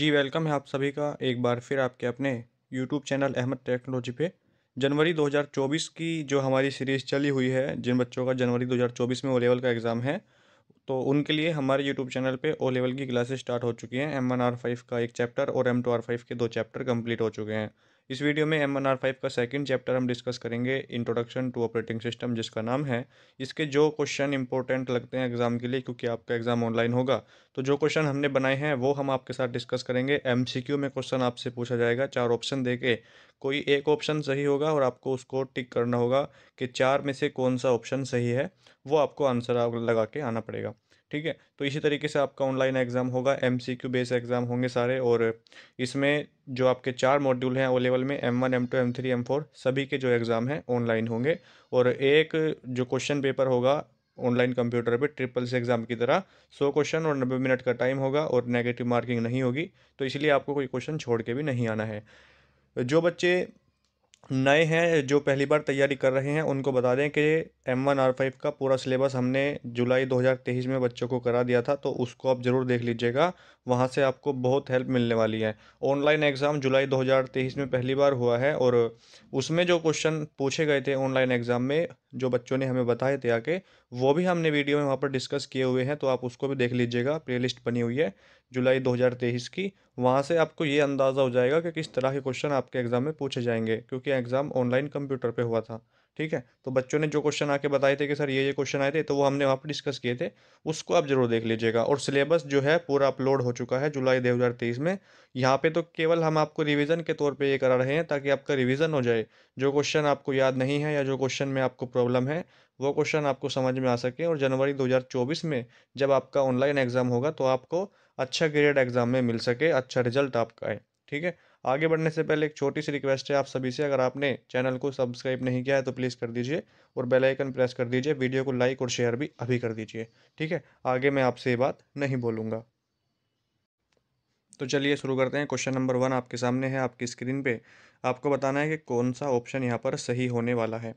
जी welcome है आप सभी का एक बार फिर आपके अपने यूट्यूब चैनल अहमद टेक्नोलॉजी पे जनवरी 2024 की जो हमारी सीरीज़ चली हुई है जिन बच्चों का जनवरी 2024 में ओ लेवल का एग्ज़ाम है तो उनके लिए हमारे यूट्यूब चैनल पे ओ लेवल की क्लासेस स्टार्ट हो चुकी हैं एम वन आर फाइव का एक चैप्टर और एम टू आर फाइव के दो चैप्टर कम्प्लीट हो चुके हैं इस वीडियो में एम एन आर फाइव का सेकंड चैप्टर हम डिस्कस करेंगे इंट्रोडक्शन टू ऑपरेटिंग सिस्टम जिसका नाम है इसके जो क्वेश्चन इंपॉर्टेंट लगते हैं एग्जाम के लिए क्योंकि आपका एग्जाम ऑनलाइन होगा तो जो क्वेश्चन हमने बनाए हैं वो हम आपके साथ डिस्कस करेंगे एम सी क्यू में क्वेश्चन आपसे पूछा जाएगा चार ऑप्शन दे के कोई एक ऑप्शन सही होगा और आपको उसको टिक करना होगा कि चार में से कौन सा ऑप्शन सही है वो आपको आंसर लगा के आना पड़ेगा ठीक है तो इसी तरीके से आपका ऑनलाइन एग्ज़ाम होगा M C Q base exam होंगे सारे और इसमें जो आपके चार मॉड्यूल हैं ओ लेवल में M one M two M three M four सभी के जो एग्ज़ाम हैं ऑनलाइन होंगे और एक जो क्वेश्चन पेपर होगा ऑनलाइन कंप्यूटर पे ट्रिपल से एग्ज़ाम की तरह सौ क्वेश्चन और नब्बे मिनट का टाइम होगा और नेगेटिव मार्किंग नहीं होगी तो इसलिए आपको कोई क्वेश्चन छोड़ के भी नहीं आना है जो बच्चे नए हैं जो पहली बार तैयारी कर रहे हैं उनको बता दें कि एम वन आर फाइव का पूरा सिलेबस हमने जुलाई 2023 में बच्चों को करा दिया था तो उसको आप ज़रूर देख लीजिएगा वहाँ से आपको बहुत हेल्प मिलने वाली है ऑनलाइन एग्ज़ाम जुलाई 2023 में पहली बार हुआ है और उसमें जो क्वेश्चन पूछे गए थे ऑनलाइन एग्ज़ाम में जो बच्चों ने हमें बताए थे आके वो भी हमने वीडियो में वहाँ पर डिस्कस किए हुए हैं तो आप उसको भी देख लीजिएगा प्ले बनी हुई है जुलाई 2023 की वहाँ से आपको ये अंदाज़ा हो जाएगा कि किस तरह के क्वेश्चन आपके एग्ज़ाम में पूछे जाएंगे क्योंकि एग्ज़ाम ऑनलाइन कंप्यूटर पर हुआ था ठीक है तो बच्चों ने जो क्वेश्चन आके बताए थे कि सर ये ये क्वेश्चन आए थे तो वो हमने वहाँ पर डिस्कस किए थे उसको आप जरूर देख लीजिएगा और सिलेबस जो है पूरा अपलोड हो चुका है जुलाई दो हज़ार तेईस में यहाँ पे तो केवल हम आपको रिवीजन के तौर पे ये करा रहे हैं ताकि आपका रिवीजन हो जाए जो क्वेश्चन आपको याद नहीं है या जो क्वेश्चन में आपको प्रॉब्लम है वो क्वेश्चन आपको समझ में आ सके और जनवरी दो में जब आपका ऑनलाइन एग्ज़ाम होगा तो आपको अच्छा ग्रेड एग्ज़ाम में मिल सके अच्छा रिजल्ट आपका आए ठीक है आगे बढ़ने से पहले एक छोटी सी रिक्वेस्ट है आप सभी से अगर आपने चैनल को सब्सक्राइब नहीं किया है तो प्लीज़ कर दीजिए और बेल आइकन प्रेस कर दीजिए वीडियो को लाइक और शेयर भी अभी कर दीजिए ठीक है आगे मैं आपसे ये बात नहीं बोलूँगा तो चलिए शुरू करते हैं क्वेश्चन नंबर वन आपके सामने है आपकी स्क्रीन पे आपको बताना है कि कौन सा ऑप्शन यहाँ पर सही होने वाला है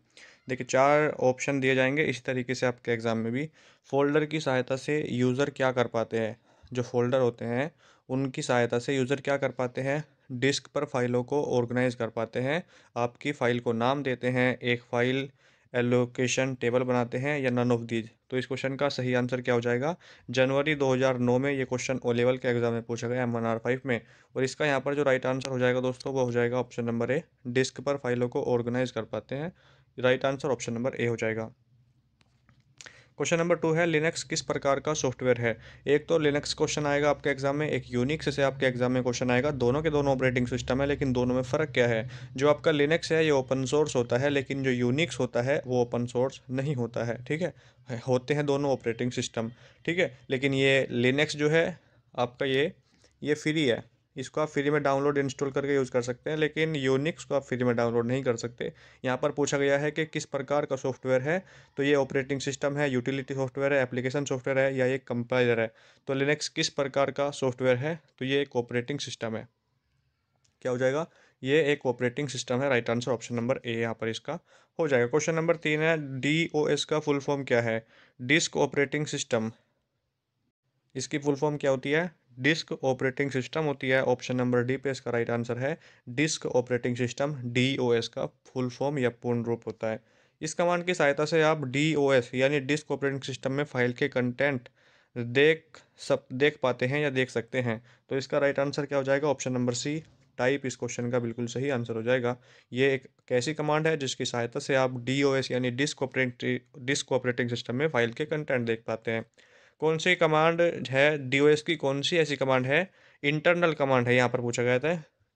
देखिए चार ऑप्शन दिए जाएंगे इस तरीके से आपके एग्ज़ाम में भी फोल्डर की सहायता से यूज़र क्या कर पाते हैं जो फोल्डर होते हैं उनकी सहायता से यूज़र क्या कर पाते हैं डिस्क पर फाइलों को ऑर्गेनाइज कर पाते हैं आपकी फ़ाइल को नाम देते हैं एक फ़ाइल एलोकेशन टेबल बनाते हैं या नन ऑफ दीज तो इस क्वेश्चन का सही आंसर क्या हो जाएगा जनवरी 2009 में ये क्वेश्चन ओ लेवल के एग्जाम में पूछा गया एम वन आर फाइव में और इसका यहाँ पर जो राइट आंसर हो जाएगा दोस्तों वो हो जाएगा ऑप्शन नंबर ए डिस्क पर फाइलों को ऑर्गेनाइज कर पाते हैं right answer option number A हो जाएगा क्वेश्चन नंबर टू है लिनक्स किस प्रकार का सॉफ्टवेयर है एक तो लिनक्स क्वेश्चन आएगा आपके एग्जाम में एक यूनिक्स से आपके एग्जाम में क्वेश्चन आएगा दोनों के दोनों ऑपरेटिंग सिस्टम है लेकिन दोनों में फ़र्क क्या है जो आपका लिनक्स है ये ओपन सोर्स होता है लेकिन जो यूनिक्स होता है वो ओपन सोर्स नहीं होता है ठीक है होते हैं दोनों ऑपरेटिंग सिस्टम ठीक है लेकिन ये लिनक्स जो है आपका ये ये फ्री है इसको आप फ्री में डाउनलोड इंस्टॉल करके यूज़ कर सकते हैं लेकिन यूनिक्स को आप फ्री में डाउनलोड नहीं कर सकते यहाँ पर पूछा गया है कि किस प्रकार का सॉफ्टवेयर है तो ये ऑपरेटिंग सिस्टम है यूटिलिटी सॉफ्टवेयर है एप्लीकेशन सॉफ्टवेयर है या ये कंपाइलर है तो लिनक्स किस प्रकार का सॉफ्टवेयर है तो ये एक ऑपरेटिंग सिस्टम है क्या हो जाएगा ये एक ऑपरेटिंग सिस्टम है right answer option number A यहाँ पर इसका हो जाएगा क्वेश्चन नंबर तीन है डी ओ एस का फुल फॉर्म क्या है डिस्क ऑपरेटिंग सिस्टम इसकी फुल फॉर्म क्या होती है डिस्क ऑपरेटिंग सिस्टम होती है ऑप्शन नंबर डी पे इसका राइट आंसर है डिस्क ऑपरेटिंग सिस्टम डी का फुल फॉर्म या पूर्ण रूप होता है इस कमांड की सहायता से आप डी यानी डिस्क ऑपरेटिंग सिस्टम में फाइल के कंटेंट देख सब देख पाते हैं या देख सकते हैं तो इसका राइट आंसर क्या हो जाएगा ऑप्शन नंबर सी टाइप इस क्वेश्चन का बिल्कुल सही आंसर हो जाएगा ये एक कैसी कमांड है जिसकी सहायता से आप डी यानी disk operating disk operating system में फाइल के कंटेंट देख पाते हैं कौन सी कमांड है डी की कौन सी ऐसी कमांड है इंटरनल कमांड है यहाँ पर पूछा गया था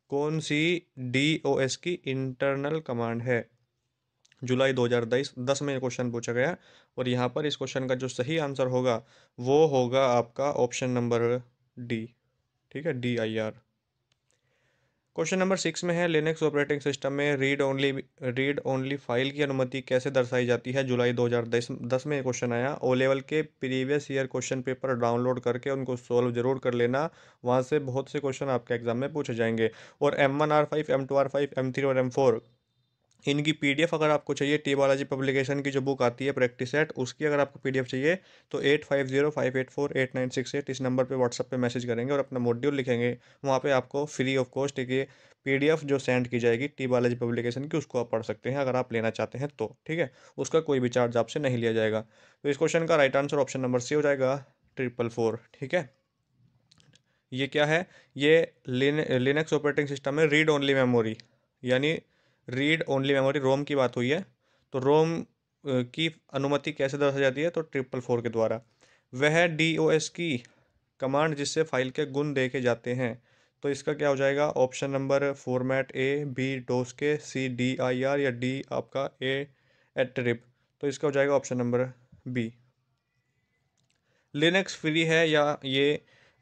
कौन सी डी की इंटरनल कमांड है जुलाई 2010 10 में क्वेश्चन पूछा गया और यहाँ पर इस क्वेश्चन का जो सही आंसर होगा वो होगा आपका ऑप्शन नंबर डी ठीक है D I R question number six में है लिनक्स ऑपरेटिंग सिस्टम में read only read only file की अनुमति कैसे दर्शाई जाती है जुलाई 2010 दस में ये क्वेश्चन आया ओ लेवल के previous year question paper download करके उनको सॉल्व जरूर कर लेना वहाँ से बहुत से क्वेश्चन आपके एग्जाम में पूछे जाएंगे और M one R five M two R five M three और एम फोर इनकी पीडीएफ अगर आपको चाहिए टी बालाजी पब्लिकेशन की जो बुक आती है प्रैक्टिस सेट उसकी अगर आपको पीडीएफ चाहिए तो eight five zero five eight four eight nine six eight इस नंबर पे व्हाट्सअप पे मैसेज करेंगे और अपना मॉड्यूल लिखेंगे वहाँ पे आपको फ्री ऑफ कॉस्ट एक ये पीडीएफ जो सेंड की जाएगी टी बालाजी पब्लिकेशन की उसको आप पढ़ सकते हैं अगर आप लेना चाहते हैं तो ठीक है उसका कोई भी चार्ज आपसे नहीं लिया जाएगा तो इस क्वेश्चन का right answer option number C हो जाएगा ट्रिपल फोर ठीक है ये क्या है ये लिनक्स ऑपरेटिंग सिस्टम है रीड ओनली मेमोरी यानी रीड ओनली मेमोरी रोम की बात हुई है तो रोम की अनुमति कैसे दर्शाई जाती है तो ट्रिपल फोर के द्वारा वह डी ओ एस की कमांड जिससे फाइल के गुण देखे जाते हैं तो इसका क्या हो जाएगा option number format A B DOS के सी डी आई आर या डी आपका ए एट ट्रिप तो इसका हो जाएगा option number B Linux free है या ये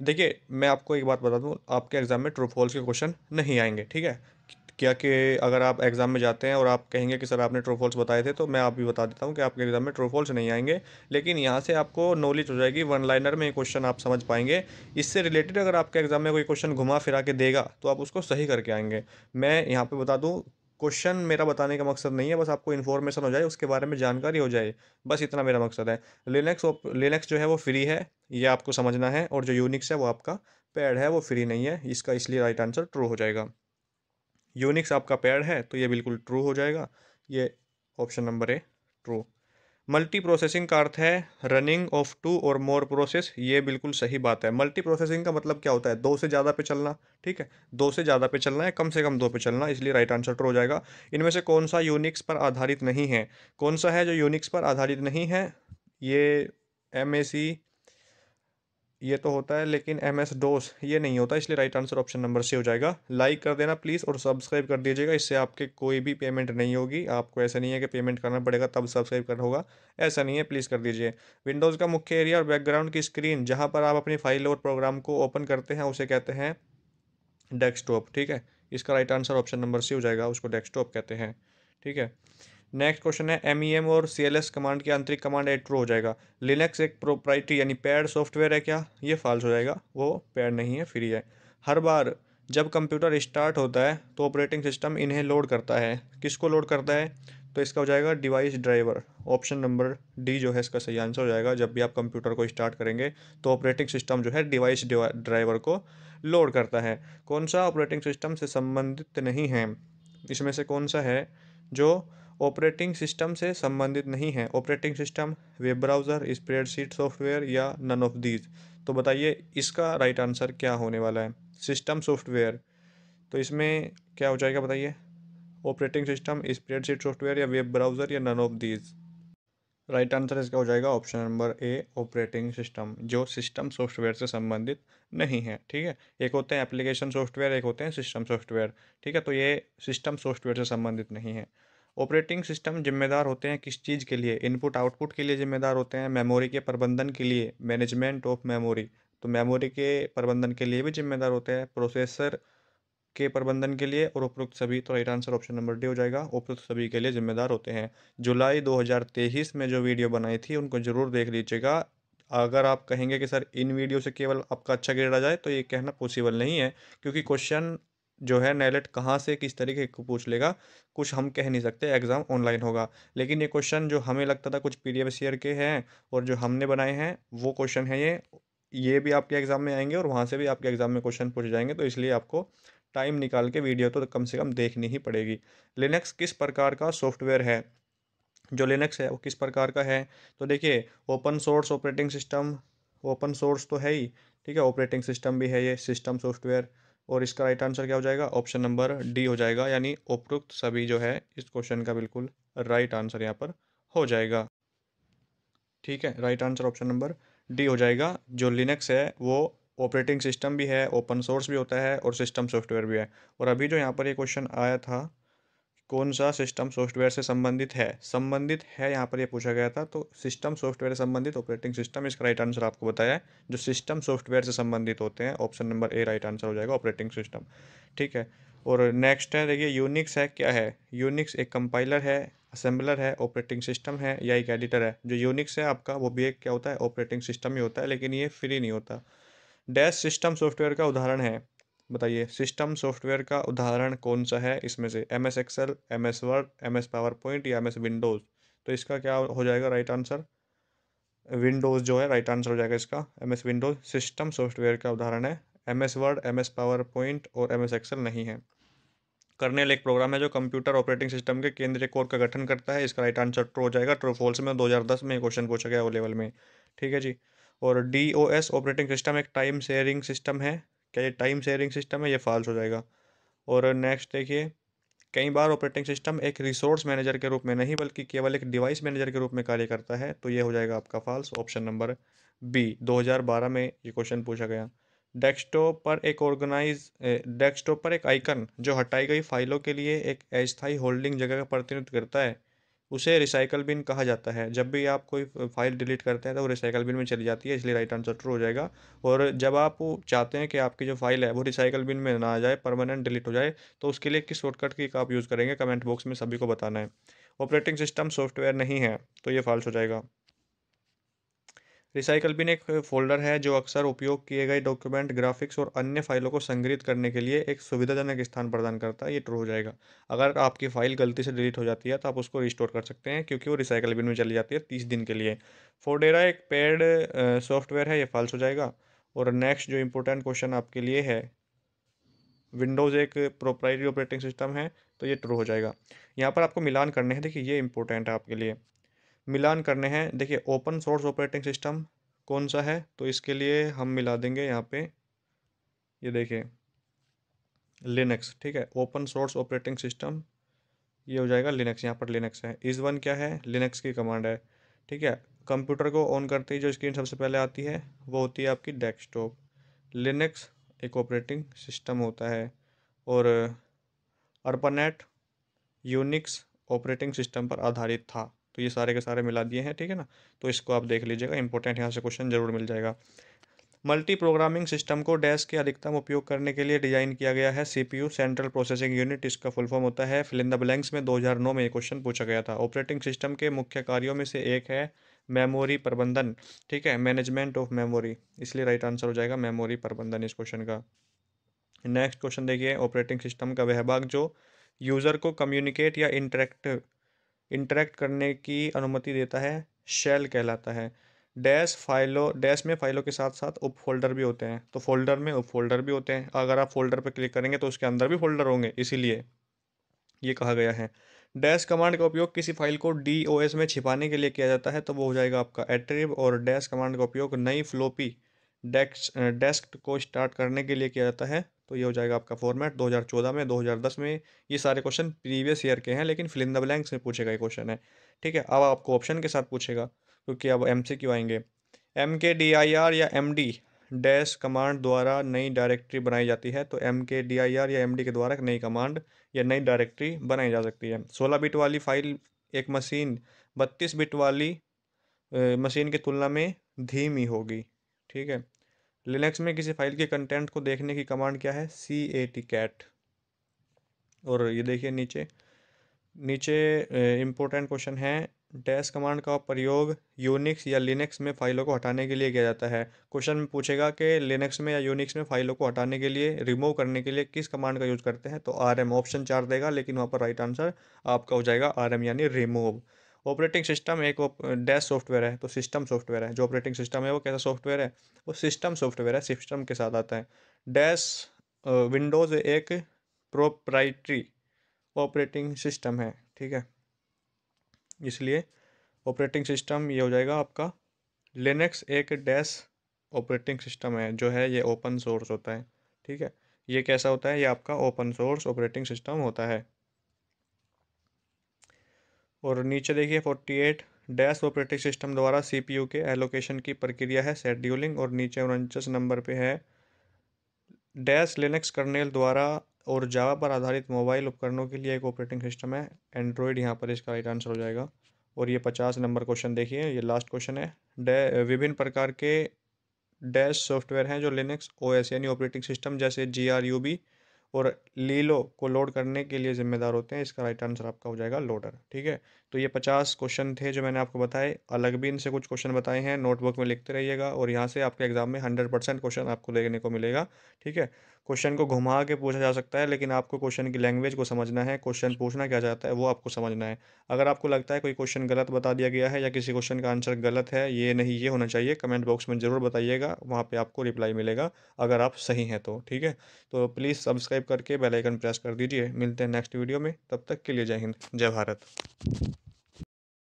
देखिए मैं आपको एक बात बता दूँ आपके एग्ज़ाम में ट्रू फॉल्स के क्वेश्चन नहीं आएंगे ठीक है किया कि अगर आप एग्ज़ाम में जाते हैं और आप कहेंगे कि सर आपने ट्रू फॉल्स बताए थे तो मैं आप भी बता देता हूँ कि आपके एग्ज़ाम में ट्रू फॉल्स नहीं आएंगे लेकिन यहाँ से आपको नॉलेज हो जाएगी वन लाइनर में क्वेश्चन आप समझ पाएंगे इससे रिलेटेड अगर आपके एग्ज़ाम में कोई क्वेश्चन घुमा फिरा के देगा तो आप उसको सही करके आएंगे मैं यहाँ पर बता दूँ क्वेश्चन मेरा बताने का मकसद नहीं है बस आपको इन्फॉर्मेशन हो जाए उसके बारे में जानकारी हो जाए बस इतना मेरा मकसद है लिनक्स लिनक्स जो है वो फ्री है ये आपको समझना है और जो यूनिक्स है वो आपका पैड है वो फ्री नहीं है इसका इसलिए राइट आंसर ट्रू हो जाएगा यूनिक्स आपका पेड़ है तो ये बिल्कुल ट्रू हो जाएगा ये option number A true multiprocessing का अर्थ है रनिंग ऑफ टू और मोर प्रोसेस ये बिल्कुल सही बात है मल्टी प्रोसेसिंग का मतलब क्या होता है दो से ज़्यादा पे चलना ठीक है दो से ज़्यादा पे चलना है कम से कम दो पे चलना इसलिए राइट आंसर ट्रू हो जाएगा इनमें से कौन सा यूनिक्स पर आधारित नहीं है कौन सा है जो यूनिक्स पर आधारित नहीं है ये एम ए सी ये तो होता है लेकिन एम एस डोस ये नहीं होता इसलिए right answer option number C हो जाएगा लाइक कर देना प्लीज़ और सब्सक्राइब कर दीजिएगा इससे आपके कोई भी पेमेंट नहीं होगी आपको ऐसा नहीं है कि पेमेंट करना पड़ेगा तब सब्सक्राइब करना होगा ऐसा नहीं है प्लीज़ कर दीजिए विंडोज़ का मुख्य एरिया और बैकग्राउंड की स्क्रीन जहाँ पर आप अपनी फाइल और प्रोग्राम को ओपन करते हैं उसे कहते हैं डेस्कटॉप ठीक है इसका right answer option number C हो जाएगा उसको डेस्कटॉप कहते हैं ठीक है नेक्स्ट क्वेश्चन है एम e और सी कमांड के आंतरिक कमांड है ट्रू हो जाएगा लिनक्स एक प्रोप्राइटी यानी पैड सॉफ्टवेयर है क्या ये फॉल्स हो जाएगा वो पैड नहीं है फ्री है हर बार जब कंप्यूटर स्टार्ट होता है तो ऑपरेटिंग सिस्टम इन्हें लोड करता है किसको लोड करता है तो इसका हो जाएगा device driver option number D जो है इसका सही आंसर हो जाएगा जब भी आप कंप्यूटर को स्टार्ट करेंगे तो ऑपरेटिंग सिस्टम जो है डिवाइस ड्राइवर को लोड करता है कौन सा ऑपरेटिंग सिस्टम से संबंधित नहीं है इसमें से कौन सा है जो ऑपरेटिंग सिस्टम से संबंधित नहीं है operating system web browser spreadsheet software या नन ऑफ दीज तो बताइए इसका राइट आंसर क्या होने वाला है सिस्टम सॉफ्टवेयर तो इसमें क्या हो जाएगा बताइए ऑपरेटिंग सिस्टम स्प्रेडशीट सॉफ्टवेयर या वेब ब्राउज़र या none of these right answer इसका हो जाएगा option number A operating system जो सिस्टम सॉफ्टवेयर से संबंधित नहीं है ठीक है एक होते हैं एप्लीकेशन सॉफ्टवेयर एक होते हैं सिस्टम सॉफ्टवेयर ठीक है तो ये सिस्टम सॉफ्टवेयर से संबंधित नहीं है ऑपरेटिंग सिस्टम जिम्मेदार होते हैं किस चीज़ के लिए इनपुट आउटपुट के लिए जिम्मेदार होते हैं मेमोरी के प्रबंधन के लिए मैनेजमेंट ऑफ मेमोरी तो मेमोरी के प्रबंधन के लिए भी जिम्मेदार होते हैं प्रोसेसर के प्रबंधन के लिए और उपरोक्त सभी तो right answer option number D हो जाएगा उपरोक्त सभी के लिए जिम्मेदार होते हैं जुलाई 2023 में जो वीडियो बनाई थी उनको ज़रूर देख लीजिएगा अगर आप कहेंगे कि सर इन वीडियो से केवल आपका अच्छा ग्रेड आ जाए तो ये कहना पॉसिबल नहीं है क्योंकि क्वेश्चन जो है नैलेट कहाँ से किस तरीके को पूछ लेगा कुछ हम कह नहीं सकते एग्ज़ाम ऑनलाइन होगा लेकिन ये क्वेश्चन जो हमें लगता था कुछ पी ईयर के हैं और जो हमने बनाए हैं वो क्वेश्चन है ये ये भी आपके एग्ज़ाम में आएंगे और वहाँ से भी आपके एग्ज़ाम में क्वेश्चन पूछे जाएंगे तो इसलिए आपको टाइम निकाल के वीडियो तो कम से कम देखनी ही पड़ेगी लिनक्स किस प्रकार का सॉफ्टवेयर है जो लिनक्स है वो किस प्रकार का है तो देखिए open source operating system open source तो है ही ठीक है ऑपरेटिंग सिस्टम भी है ये सिस्टम सॉफ्टवेयर और इसका राइट आंसर क्या हो जाएगा ऑप्शन नंबर डी हो जाएगा यानी उपरोक्त सभी जो है इस क्वेश्चन का बिल्कुल राइट आंसर यहाँ पर हो जाएगा ठीक है right answer option number D हो जाएगा जो लिनक्स है वो ऑपरेटिंग सिस्टम भी है ओपन सोर्स भी होता है और सिस्टम सॉफ्टवेयर भी है और अभी जो यहाँ पर ये यह क्वेश्चन आया था कौन सा सिस्टम सॉफ्टवेयर से संबंधित है संबंधित है यहाँ पर ये यह पूछा गया था तो सिस्टम सॉफ्टवेयर से संबंधित ऑपरेटिंग सिस्टम इसका राइट आंसर आपको बताया है जो सिस्टम सॉफ्टवेयर से संबंधित होते हैं option number A right answer हो जाएगा ऑपरेटिंग सिस्टम ठीक है और नेक्स्ट है देखिए यूनिक्स है क्या है यूनिक्स एक कंपाइलर है असेंबलर है ऑपरेटिंग सिस्टम है या एक एडिटर है जो यूनिक्स है आपका वो भी एक क्या होता है ऑपरेटिंग सिस्टम ही होता है लेकिन ये फ्री नहीं होता डैश सिस्टम सॉफ्टवेयर का उदाहरण है बताइए सिस्टम सॉफ्टवेयर का उदाहरण कौन सा है इसमें से M S Excel M S Word M S PowerPoint या एम एस विंडोज़ तो इसका क्या हो जाएगा राइट आंसर विंडोज़ जो है राइट आंसर हो जाएगा इसका M S Windows system software का उदाहरण है M S Word M S PowerPoint और एम एस एक्सेल नहीं है कर्नेल एक प्रोग्राम है जो कंप्यूटर ऑपरेटिंग सिस्टम के केंद्रीय कोर का गठन करता है इसका राइट आंसर ट्रू हो जाएगा ट्रू फॉल्स में 2010 में क्वेश्चन पूछा गया ओ लेवल में ठीक है जी और D O S operating system एक टाइम शेयरिंग सिस्टम है क्या ये टाइम शेयरिंग सिस्टम है ये फॉल्स हो जाएगा और नेक्स्ट देखिए कई बार ऑपरेटिंग सिस्टम एक रिसोर्स मैनेजर के रूप में नहीं बल्कि केवल एक डिवाइस मैनेजर के रूप में कार्य करता है तो ये हो जाएगा आपका फॉल्स ऑप्शन नंबर बी 2012 में ये क्वेश्चन पूछा गया डेस्कटॉप पर एक ऑर्गेनाइज डेस्कटॉप पर एक आइकन जो हटाई गई फाइलों के लिए एक अस्थाई होल्डिंग जगह का प्रतिनिधित्व करता है उसे रिसाइकल बिन कहा जाता है जब भी आप कोई फाइल डिलीट करते हैं तो वो रिसाइकल बिन में चली जाती है इसलिए राइट आंसर ट्रू हो जाएगा और जब आप चाहते हैं कि आपकी जो फाइल है वो रिसाइकल बिन में ना आ जाए परमानेंट डिलीट हो जाए तो उसके लिए किस शॉर्टकट की आप यूज़ करेंगे कमेंट बॉक्स में सभी को बताना है ऑपरेटिंग सिस्टम सॉफ्टवेयर नहीं है तो ये फॉल्स हो जाएगा रिसाइकल बिन एक फोल्डर है जो अक्सर उपयोग किए गए डॉक्यूमेंट ग्राफिक्स और अन्य फाइलों को संग्रहित करने के लिए एक सुविधाजनक स्थान प्रदान करता है ये ट्रू हो जाएगा अगर आपकी फाइल गलती से डिलीट हो जाती है तो आप उसको रिस्टोर कर सकते हैं क्योंकि वो रिसाइकल बिन में चली जाती है तीस दिन के लिए फोडेरा एक पेड सॉफ्टवेयर है ये फाल्स हो जाएगा और नेक्स्ट जो इम्पोर्टेंट क्वेश्चन आपके लिए है विंडोज़ एक प्रोप्राइटरी ऑपरेटिंग सिस्टम है तो ये ट्रू हो जाएगा यहाँ पर आपको मिलान करने हैं देखिए ये इंपॉर्टेंट है आपके लिए मिलान करने हैं देखिए ओपन सोर्स ऑपरेटिंग सिस्टम कौन सा है तो इसके लिए हम मिला देंगे यहाँ पे ये देखिए लिनक्स ठीक है ओपन सोर्स ऑपरेटिंग सिस्टम ये हो जाएगा लिनक्स यहाँ पर लिनक्स है इज़ वन क्या है लिनक्स की कमांड है ठीक है कंप्यूटर को ऑन करते ही जो स्क्रीन सबसे पहले आती है वो होती है आपकी डेस्कटॉप लिनक्स एक ऑपरेटिंग सिस्टम होता है और अर्पानेट यूनिक्स ऑपरेटिंग सिस्टम पर आधारित था तो ये सारे के सारे मिला दिए हैं ठीक है ना तो इसको आप देख लीजिएगा इंपॉर्टेंट यहाँ से क्वेश्चन जरूर मिल जाएगा मल्टी प्रोग्रामिंग सिस्टम को डैश के अधिकतम उपयोग करने के लिए डिजाइन किया गया है सीपीयू सेंट्रल प्रोसेसिंग यूनिट इसका फुल फॉर्म होता है फिल इन द ब्लैंक्स में 2009 में ये क्वेश्चन पूछा गया था ऑपरेटिंग सिस्टम के मुख्य कार्यों में से एक है मेमोरी प्रबंधन ठीक है मैनेजमेंट ऑफ मेमोरी इसलिए राइट आंसर हो जाएगा मेमोरी प्रबंधन इस क्वेश्चन का नेक्स्ट क्वेश्चन देखिए ऑपरेटिंग सिस्टम का वह भाग जो यूज़र को कम्युनिकेट या इंटरेक्ट इंटरेक्ट करने की अनुमति देता है शेल कहलाता है डैश फाइलों डैश में फाइलों के साथ साथ उप फोल्डर भी होते हैं तो फोल्डर में उप फोल्डर भी होते हैं अगर आप फोल्डर पर क्लिक करेंगे तो उसके अंदर भी फोल्डर होंगे इसीलिए ये कहा गया है डैश कमांड का उपयोग किसी फाइल को डी ओ एस में छिपाने के लिए किया जाता है तो वो हो जाएगा आपका एट्रिव और डैश कमांड का उपयोग नई फ्लोपी डेस्क डेस्क को स्टार्ट करने के लिए किया जाता है तो ये हो जाएगा आपका फॉर्मेट 2014 में 2010 में ये सारे क्वेश्चन प्रीवियस ईयर के हैं लेकिन फिलिंद ब्लैंक्स में पूछेगा ये क्वेश्चन है ठीक है अब आपको ऑप्शन के साथ पूछेगा क्योंकि अब एम सी क्यों आएंगे M K D I R या एम डी डैश कमांड द्वारा नई डायरेक्ट्री बनाई जाती है तो M K D I R या एम डी के द्वारा नई कमांड या नई डायरेक्ट्री बनाई जा सकती है सोलह बिट वाली फाइल एक मशीन बत्तीस बिट वाली मशीन की तुलना में धीमी होगी ठीक है लिनक्स में किसी फाइल के कंटेंट को देखने की कमांड क्या है सी ए टी कैट और ये देखिए नीचे नीचे इम्पोर्टेंट क्वेश्चन है डैश कमांड का प्रयोग यूनिक्स या लिनक्स में फाइलों को हटाने के लिए किया जाता है क्वेश्चन में पूछेगा कि लिनक्स में या यूनिक्स में फाइलों को हटाने के लिए रिमूव करने के लिए किस कमांड का यूज़ करते हैं तो आर एम ऑप्शन चार देगा लेकिन वहाँ पर राइट आंसर आपका हो जाएगा आर एम यानी रिमूव ऑपरेटिंग सिस्टम एक डैश सॉफ्टवेयर है तो सिस्टम सॉफ्टवेयर है जो ऑपरेटिंग सिस्टम है वो कैसा सॉफ्टवेयर है वो सिस्टम सॉफ्टवेयर है सिस्टम के साथ आता है डैश विंडोज़ एक प्रोप्राइटरी ऑपरेटिंग सिस्टम है ठीक है इसलिए ऑपरेटिंग सिस्टम ये हो जाएगा आपका लिनक्स एक डैश ऑपरेटिंग सिस्टम है जो है ये ओपन सोर्स होता है ठीक है ये कैसा होता है ये आपका ओपन सोर्स ऑपरेटिंग सिस्टम होता है और नीचे देखिए 48 डैश ऑपरेटिंग सिस्टम द्वारा सीपीयू के एलोकेशन की प्रक्रिया है शेड्यूलिंग और नीचे उनचास नंबर पे है डैश लिनक्स कर्नेल द्वारा और जावा पर आधारित मोबाइल उपकरणों के लिए एक ऑपरेटिंग सिस्टम है एंड्रॉयड यहाँ पर इसका राइट आंसर हो जाएगा और ये पचास नंबर क्वेश्चन देखिए ये लास्ट क्वेश्चन है डे विभिन्न प्रकार के डैश सॉफ्टवेयर हैं जो लिनक्स ओ एस यानी ऑपरेटिंग सिस्टम जैसे जी आर यू बी और लीलो को लोड करने के लिए जिम्मेदार होते हैं इसका राइट आंसर आपका हो जाएगा लोडर ठीक है तो ये पचास क्वेश्चन थे जो मैंने आपको बताए अलग भी इनसे कुछ क्वेश्चन बताए हैं नोटबुक में लिखते रहिएगा और यहाँ से आपके एग्जाम में हंड्रेड परसेंट क्वेश्चन आपको देखने को मिलेगा ठीक है क्वेश्चन को घुमा के पूछा जा सकता है लेकिन आपको क्वेश्चन की लैंग्वेज को समझना है क्वेश्चन पूछना क्या जाता है वो आपको समझना है अगर आपको लगता है कोई क्वेश्चन गलत बता दिया गया है या किसी क्वेश्चन का आंसर गलत है ये नहीं ये होना चाहिए कमेंट बॉक्स में ज़रूर बताइएगा वहाँ पर आपको रिप्लाई मिलेगा अगर आप सही हैं तो ठीक है तो प्लीज़ सब्सक्राइब करके बेलाइकन प्रेस कर दीजिए मिलते हैं नेक्स्ट वीडियो में तब तक के लिए जय हिंद जय भारत